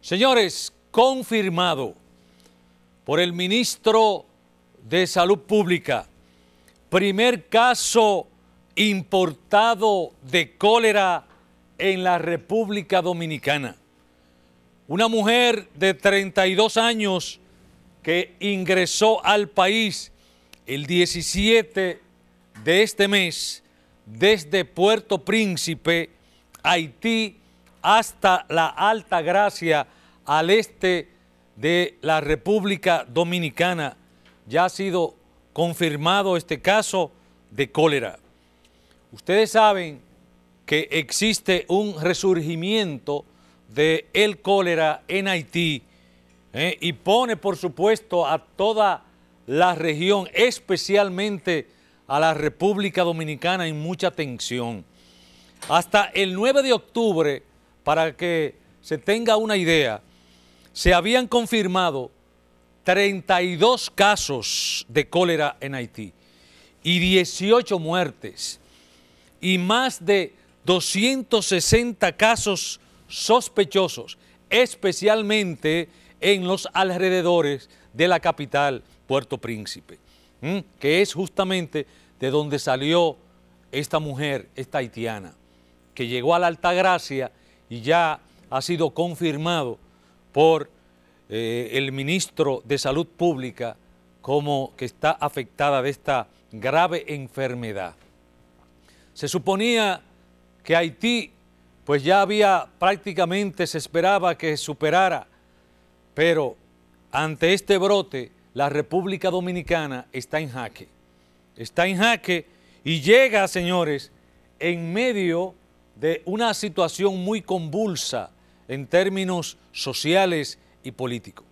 Señores, confirmado por el ministro de Salud Pública, primer caso importado de cólera en la República Dominicana. Una mujer de 32 años que ingresó al país el 17 de este mes desde Puerto Príncipe, Haití, hasta la Alta Gracia al este de la República Dominicana. Ya ha sido confirmado este caso de cólera. Ustedes saben que existe un resurgimiento de el cólera en Haití eh, y pone por supuesto a toda la región, especialmente a la República Dominicana en mucha tensión. Hasta el 9 de octubre para que se tenga una idea, se habían confirmado 32 casos de cólera en Haití y 18 muertes y más de 260 casos sospechosos, especialmente en los alrededores de la capital, Puerto Príncipe, que es justamente de donde salió esta mujer, esta haitiana, que llegó a la Altagracia y ya ha sido confirmado por eh, el ministro de Salud Pública como que está afectada de esta grave enfermedad. Se suponía que Haití pues ya había prácticamente, se esperaba que superara, pero ante este brote la República Dominicana está en jaque. Está en jaque y llega, señores, en medio de una situación muy convulsa en términos sociales y políticos.